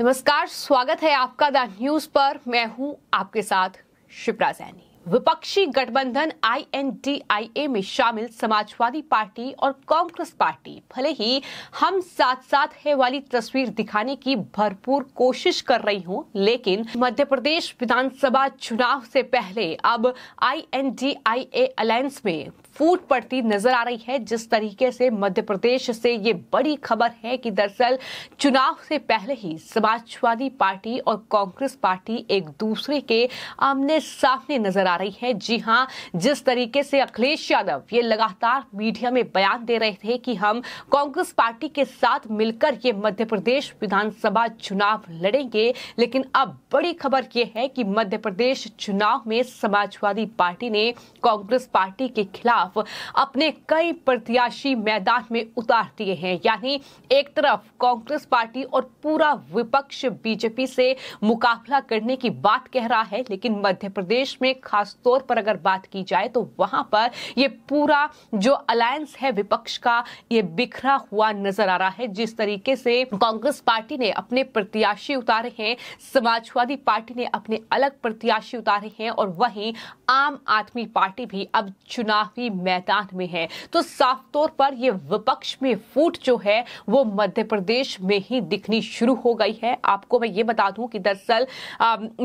नमस्कार स्वागत है आपका द न्यूज पर मैं हूं आपके साथ शिप्रा सैनी विपक्षी गठबंधन आईएनडीआईए में शामिल समाजवादी पार्टी और कांग्रेस पार्टी भले ही हम साथ साथ है वाली तस्वीर दिखाने की भरपूर कोशिश कर रही हूं लेकिन मध्य प्रदेश विधानसभा चुनाव से पहले अब आईएनडीआईए अलायंस में फूट पड़ती नजर आ रही है जिस तरीके से मध्य प्रदेश से ये बड़ी खबर है कि दरअसल चुनाव से पहले ही समाजवादी पार्टी और कांग्रेस पार्टी एक दूसरे के आमने सामने नजर आ रही है जी हां जिस तरीके से अखिलेश यादव ये लगातार मीडिया में बयान दे रहे थे कि हम कांग्रेस पार्टी के साथ मिलकर ये मध्य प्रदेश विधानसभा चुनाव लड़ेंगे लेकिन अब बड़ी खबर यह है कि मध्य प्रदेश चुनाव में समाजवादी पार्टी ने कांग्रेस पार्टी के खिलाफ खिलाफ अपने कई प्रत्याशी मैदान में उतार दिए हैं यानी एक तरफ कांग्रेस पार्टी और पूरा विपक्ष बीजेपी से मुकाबला करने की बात कह रहा है लेकिन मध्य प्रदेश में खासतौर पर अगर बात की जाए तो वहां पर ये पूरा जो अलायंस है विपक्ष का ये बिखरा हुआ नजर आ रहा है जिस तरीके से कांग्रेस पार्टी ने अपने प्रत्याशी उतारे हैं समाजवादी पार्टी ने अपने अलग प्रत्याशी उतारे हैं और वहीं आम आदमी पार्टी भी अब चुनावी चुनावी मैदान में है तो साफ तौर पर ये विपक्ष में फूट जो है वो मध्य प्रदेश में ही दिखनी शुरू हो गई है आपको मैं ये बता दूं कि दरअसल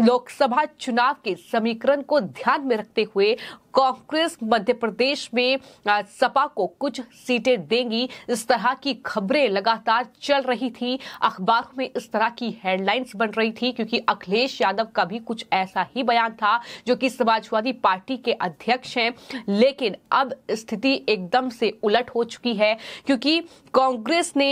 लोकसभा चुनाव के समीकरण को ध्यान में रखते हुए कांग्रेस मध्य प्रदेश में सपा को कुछ सीटें देंगी इस तरह की खबरें लगातार चल रही थी अखबारों में इस तरह की हेडलाइंस बन रही थी क्योंकि अखिलेश यादव का भी कुछ ऐसा ही बयान था जो कि समाजवादी पार्टी के अध्यक्ष हैं लेकिन अब स्थिति एकदम से उलट हो चुकी है क्योंकि कांग्रेस ने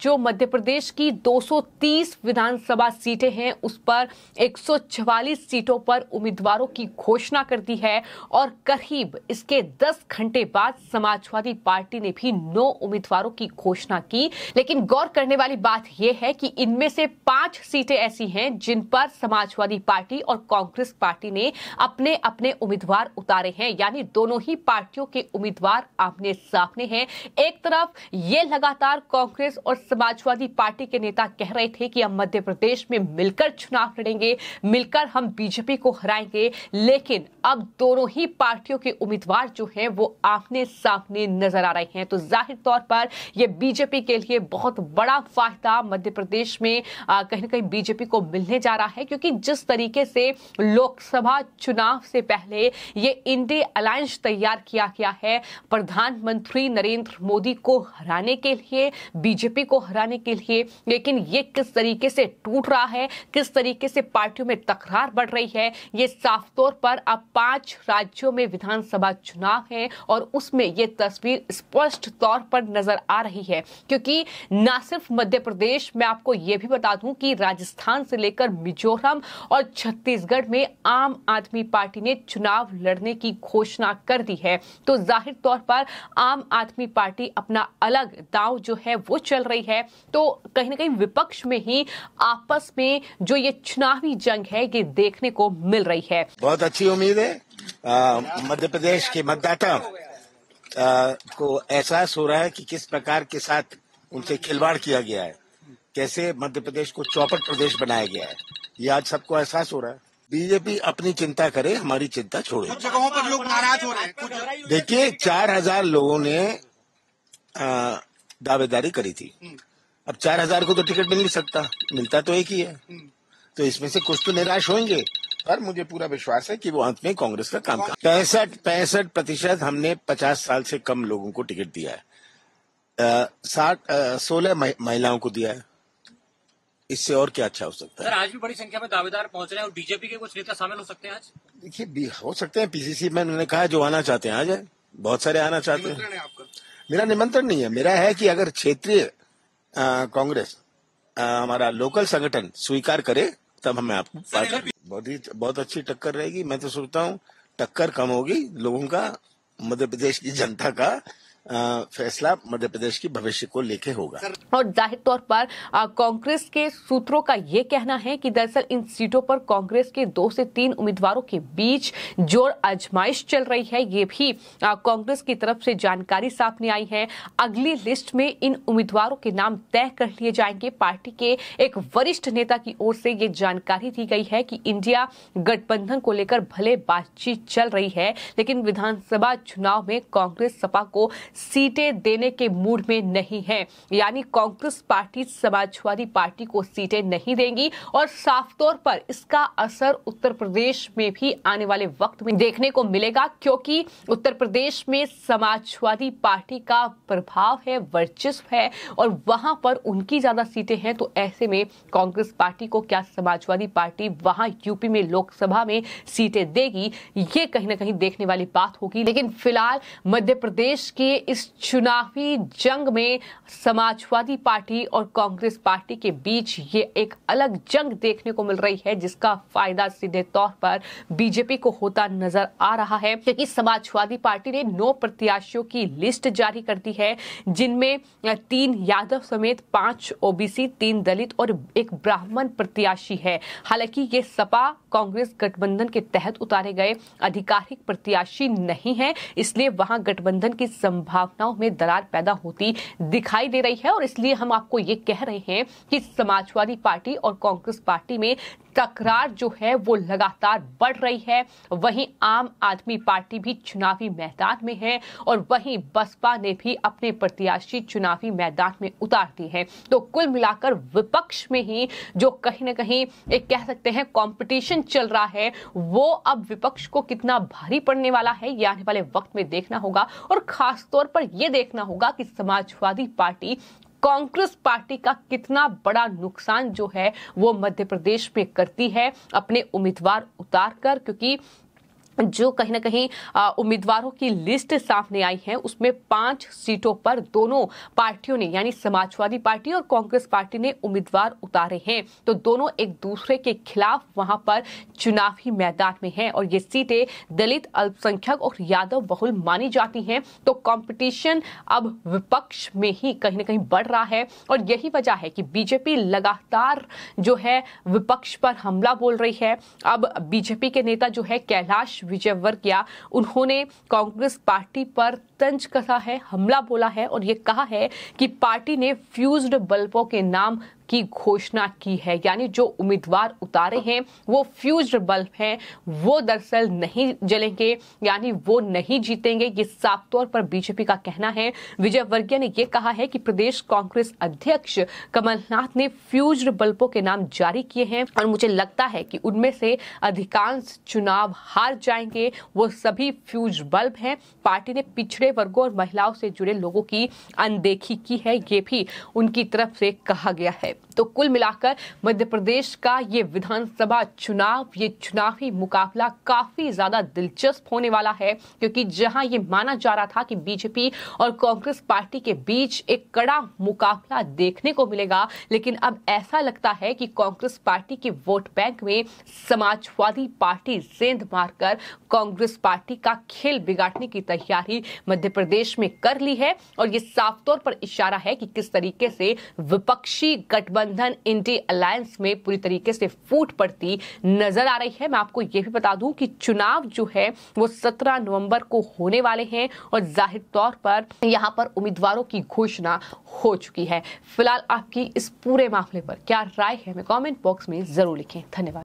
जो मध्य प्रदेश की 230 विधानसभा सीटें हैं उस पर एक सीटों पर उम्मीदवारों की घोषणा कर दी है और और करीब इसके 10 घंटे बाद समाजवादी पार्टी ने भी नौ उम्मीदवारों की घोषणा की लेकिन गौर करने वाली बात यह है कि इनमें से पांच सीटें ऐसी हैं जिन पर समाजवादी पार्टी और कांग्रेस पार्टी ने अपने अपने उम्मीदवार उतारे हैं यानी दोनों ही पार्टियों के उम्मीदवार आमने सामने हैं एक तरफ ये लगातार कांग्रेस और समाजवादी पार्टी के नेता कह रहे थे कि हम मध्य प्रदेश में मिलकर चुनाव लड़ेंगे मिलकर हम बीजेपी को हराएंगे लेकिन अब दोनों ही पार्टियों के उम्मीदवार जो हैं वो आमने सामने नजर आ रहे हैं तो जाहिर तौर पर यह बीजेपी के लिए बहुत बड़ा फायदा मध्य प्रदेश में कहीं ना कहीं बीजेपी को मिलने जा रहा है क्योंकि जिस तरीके से लोकसभा चुनाव से पहले ये इंडी अलायंस तैयार किया गया है प्रधानमंत्री नरेंद्र मोदी को हराने के लिए बीजेपी को हराने के लिए लेकिन ये किस तरीके से टूट रहा है किस तरीके से पार्टियों में तकरार बढ़ रही है ये साफ तौर पर अब पांच राज्यों राज्यों में विधानसभा चुनाव है और उसमें ये तस्वीर स्पष्ट तौर पर नजर आ रही है क्योंकि ना सिर्फ मध्य प्रदेश में आपको ये भी बता दूं कि राजस्थान से लेकर मिजोरम और छत्तीसगढ़ में आम आदमी पार्टी ने चुनाव लड़ने की घोषणा कर दी है तो जाहिर तौर पर आम आदमी पार्टी अपना अलग दाव जो है वो चल रही है तो कहीं ना कहीं विपक्ष में ही आपस में जो ये चुनावी जंग है ये देखने को मिल रही है बहुत अच्छी उम्मीद है मध्य प्रदेश के मतदाता को एहसास हो रहा है कि किस प्रकार के साथ उनसे खिलवाड़ किया गया है कैसे मध्य प्रदेश को चौपट प्रदेश बनाया गया है ये आज सबको एहसास हो रहा है बीजेपी अपनी चिंता करे हमारी चिंता छोड़े कुछ जगहों पर लोग नाराज हो रहे हैं देखिए चार हजार लोगों ने दावेदारी करी थी हम्म। अब चार हजार को तो टिकट मिल नहीं सकता मिलता तो एक ही है हम्म। तो इसमें से कुछ तो निराश होंगे पर मुझे पूरा विश्वास है कि वो अंत में कांग्रेस का काम कर पैंसठ पैंसठ प्रतिशत हमने पचास साल से कम लोगों को टिकट दिया है साठ सोलह महिलाओं को दिया है इससे और क्या अच्छा हो सकता है सर आज भी बड़ी संख्या में दावेदार पहुंच रहे हैं और बीजेपी के कुछ नेता शामिल हो सकते हैं आज देखिए हो सकते हैं पीसीसी में उन्होंने कहा जो आना चाहते हैं आ जाए बहुत सारे आना चाहते हैं मेरा निमंत्रण नहीं है मेरा है कि अगर क्षेत्रीय कांग्रेस हमारा लोकल संगठन स्वीकार करे तब हमें आपको बहुत ही बहुत अच्छी टक्कर रहेगी मैं तो सोचता हूँ टक्कर कम होगी लोगों का मध्य प्रदेश की जनता का फैसला मध्य प्रदेश की भविष्य को लेके होगा और जाहिर तौर पर कांग्रेस के सूत्रों का ये कहना है कि दरअसल इन सीटों पर कांग्रेस के दो से तीन उम्मीदवारों के बीच जोर आजमाइश चल रही है ये भी कांग्रेस की तरफ से जानकारी सामने आई है अगली लिस्ट में इन उम्मीदवारों के नाम तय कर लिए जाएंगे पार्टी के एक वरिष्ठ नेता की ओर से ये जानकारी दी गई है कि इंडिया गठबंधन को लेकर भले बातचीत चल रही है लेकिन विधानसभा चुनाव में कांग्रेस सपा को सीटें देने के मूड में नहीं है यानी कांग्रेस पार्टी समाजवादी पार्टी को सीटें नहीं देंगी और साफ तौर पर इसका असर उत्तर प्रदेश में भी आने वाले वक्त में देखने को मिलेगा क्योंकि उत्तर प्रदेश में समाजवादी पार्टी का प्रभाव है वर्चस्व है और वहां पर उनकी ज्यादा सीटें हैं तो ऐसे में कांग्रेस पार्टी को क्या समाजवादी पार्टी वहां यूपी में लोकसभा में सीटें देगी ये कहीं ना कहीं देखने वाली बात होगी लेकिन फिलहाल मध्य प्रदेश के इस चुनावी जंग में समाजवादी पार्टी और कांग्रेस पार्टी के बीच ये एक अलग जंग देखने को मिल रही है जिसका फायदा सीधे तौर पर बीजेपी को होता नजर आ रहा है क्योंकि समाजवादी पार्टी ने नौ प्रत्याशियों की लिस्ट जारी कर दी है जिनमें तीन यादव समेत पांच ओबीसी तीन दलित और एक ब्राह्मण प्रत्याशी है हालांकि ये सपा कांग्रेस गठबंधन के तहत उतारे गए आधिकारिक प्रत्याशी नहीं है इसलिए वहां गठबंधन की संभावना भावनाओं में दरार पैदा होती दिखाई दे रही है और इसलिए हम आपको ये कह रहे हैं कि समाजवादी पार्टी और कांग्रेस पार्टी में तकरार जो है वो लगातार बढ़ रही है वहीं आम आदमी पार्टी भी चुनावी मैदान में है और वहीं बसपा ने भी अपने प्रत्याशी चुनावी मैदान में उतार दी है तो कुल मिलाकर विपक्ष में ही जो कहीं ना कहीं एक कह सकते हैं कंपटीशन चल रहा है वो अब विपक्ष को कितना भारी पड़ने वाला है ये आने वाले वक्त में देखना होगा और खासतौर तौर पर यह देखना होगा कि समाजवादी पार्टी कांग्रेस पार्टी का कितना बड़ा नुकसान जो है वो मध्य प्रदेश में करती है अपने उम्मीदवार उतार कर क्योंकि जो कहीं ना कहीं उम्मीदवारों की लिस्ट सामने आई है उसमें पांच सीटों पर दोनों पार्टियों ने यानी समाजवादी पार्टी और कांग्रेस पार्टी ने उम्मीदवार उतारे हैं तो दोनों एक दूसरे के खिलाफ वहां पर चुनावी मैदान में हैं और ये सीटें दलित अल्पसंख्यक और यादव बहुल मानी जाती हैं तो कंपटीशन अब विपक्ष में ही कहीं ना कहीं बढ़ रहा है और यही वजह है कि बीजेपी लगातार जो है विपक्ष पर हमला बोल रही है अब बीजेपी के नेता जो है कैलाश विजयवर्गीय उन्होंने कांग्रेस पार्टी पर तंज कसा है हमला बोला है और ये कहा है कि पार्टी ने फ्यूज्ड बल्बों के नाम की घोषणा की है यानी जो उम्मीदवार उतारे हैं वो फ्यूज्ड बल्ब हैं वो दरअसल नहीं जलेंगे यानी वो नहीं जीतेंगे ये साफ तौर पर बीजेपी का कहना है विजय वर्गीय ने यह कहा है कि प्रदेश कांग्रेस अध्यक्ष कमलनाथ ने फ्यूज्ड बल्बों के नाम जारी किए हैं और मुझे लगता है कि उनमें से अधिकांश चुनाव हार जाएंगे वो सभी फ्यूज बल्ब हैं पार्टी ने पिछड़े पिछड़े वर्गों और महिलाओं से जुड़े लोगों की अनदेखी की है ये भी उनकी तरफ से कहा गया है तो कुल मिलाकर मध्य प्रदेश का ये विधानसभा चुनाव ये चुनावी मुकाबला काफी ज्यादा दिलचस्प होने वाला है क्योंकि जहां ये माना जा रहा था कि बीजेपी और कांग्रेस पार्टी के बीच एक कड़ा मुकाबला देखने को मिलेगा लेकिन अब ऐसा लगता है कि कांग्रेस पार्टी के वोट बैंक में समाजवादी पार्टी जेंद मारकर कांग्रेस पार्टी का खेल बिगाड़ने की तैयारी मध्य प्रदेश में कर ली है और ये साफ तौर पर इशारा है कि किस तरीके से विपक्षी गठबंधन इंडी अलायंस में पूरी तरीके से फूट पड़ती नजर आ रही है मैं आपको ये भी बता दूं कि चुनाव जो है वो 17 नवंबर को होने वाले हैं और जाहिर तौर पर यहाँ पर उम्मीदवारों की घोषणा हो चुकी है फिलहाल आपकी इस पूरे मामले पर क्या राय है हमें कॉमेंट बॉक्स में जरूर लिखें धन्यवाद